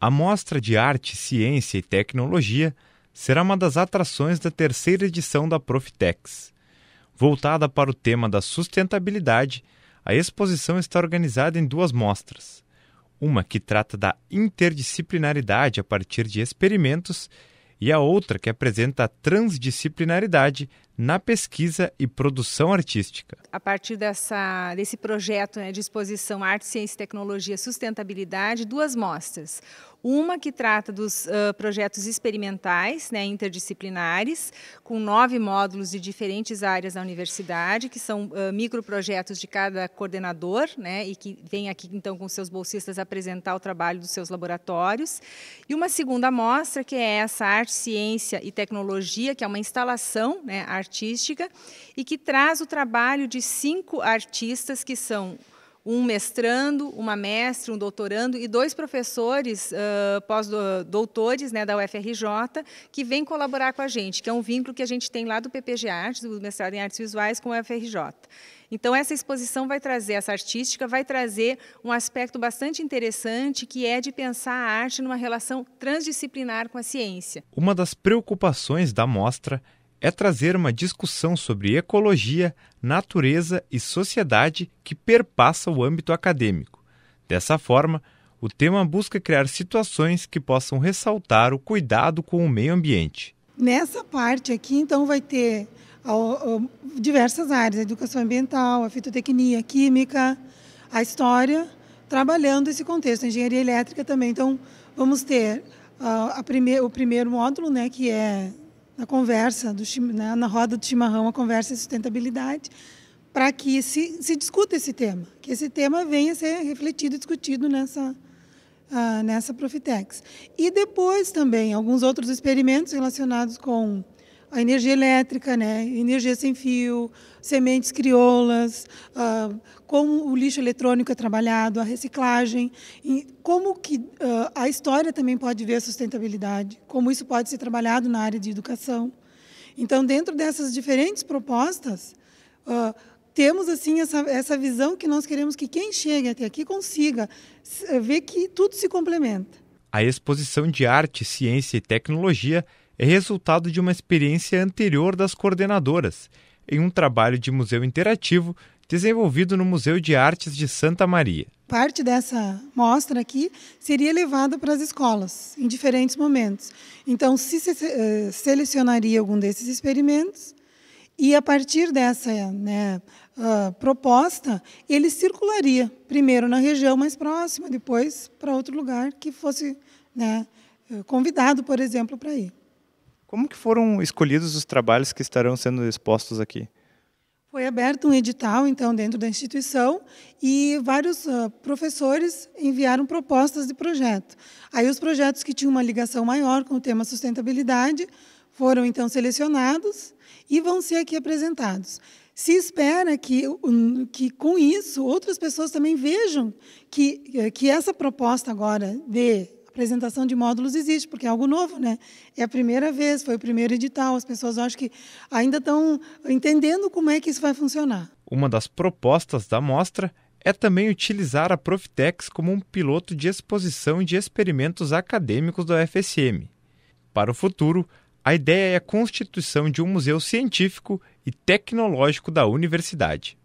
A Mostra de Arte, Ciência e Tecnologia será uma das atrações da terceira edição da Profitex. Voltada para o tema da sustentabilidade, a exposição está organizada em duas mostras. Uma que trata da interdisciplinaridade a partir de experimentos e a outra que apresenta a transdisciplinaridade na pesquisa e produção artística. A partir dessa, desse projeto né, de exposição Arte, Ciência, Tecnologia e Sustentabilidade, duas mostras. Uma que trata dos uh, projetos experimentais, né, interdisciplinares, com nove módulos de diferentes áreas da universidade, que são uh, microprojetos de cada coordenador, né, e que vem aqui então com seus bolsistas apresentar o trabalho dos seus laboratórios. E uma segunda mostra que é essa arte, ciência e tecnologia, que é uma instalação, né, arte artística e que traz o trabalho de cinco artistas que são um mestrando, uma mestre, um doutorando e dois professores uh, pós-doutores né, da UFRJ que vêm colaborar com a gente, que é um vínculo que a gente tem lá do PPG Artes, do mestrado em Artes Visuais, com a UFRJ. Então, essa exposição vai trazer, essa artística, vai trazer um aspecto bastante interessante, que é de pensar a arte numa relação transdisciplinar com a ciência. Uma das preocupações da mostra é trazer uma discussão sobre ecologia, natureza e sociedade que perpassa o âmbito acadêmico. Dessa forma, o tema busca criar situações que possam ressaltar o cuidado com o meio ambiente. Nessa parte aqui, então, vai ter diversas áreas: a educação ambiental, a fitotecnia, a química, a história, trabalhando esse contexto, a engenharia elétrica também. Então, vamos ter uh, prime o primeiro módulo, né, que é na conversa, do, né, na roda do chimarrão, a conversa de sustentabilidade, para que se, se discuta esse tema, que esse tema venha a ser refletido e discutido nessa, uh, nessa Profitex. E depois também alguns outros experimentos relacionados com a energia elétrica, né? energia sem fio, sementes crioulas, uh, como o lixo eletrônico é trabalhado, a reciclagem, e como que uh, a história também pode ver a sustentabilidade, como isso pode ser trabalhado na área de educação. Então, dentro dessas diferentes propostas, uh, temos assim essa, essa visão que nós queremos que quem chega até aqui consiga ver que tudo se complementa. A exposição de arte, ciência e tecnologia é resultado de uma experiência anterior das coordenadoras, em um trabalho de museu interativo desenvolvido no Museu de Artes de Santa Maria. Parte dessa mostra aqui seria levada para as escolas, em diferentes momentos. Então, se, eh, selecionaria algum desses experimentos e, a partir dessa né, ah, proposta, ele circularia, primeiro na região mais próxima, depois para outro lugar que fosse né, eh, convidado, por exemplo, para ir. Como que foram escolhidos os trabalhos que estarão sendo expostos aqui? Foi aberto um edital, então, dentro da instituição e vários uh, professores enviaram propostas de projeto. Aí os projetos que tinham uma ligação maior com o tema sustentabilidade foram, então, selecionados e vão ser aqui apresentados. Se espera que, que com isso, outras pessoas também vejam que, que essa proposta agora de apresentação de módulos existe, porque é algo novo, né? É a primeira vez, foi o primeiro edital, as pessoas acho que ainda estão entendendo como é que isso vai funcionar. Uma das propostas da mostra é também utilizar a Profitex como um piloto de exposição de experimentos acadêmicos da UFSM. Para o futuro, a ideia é a constituição de um museu científico e tecnológico da universidade.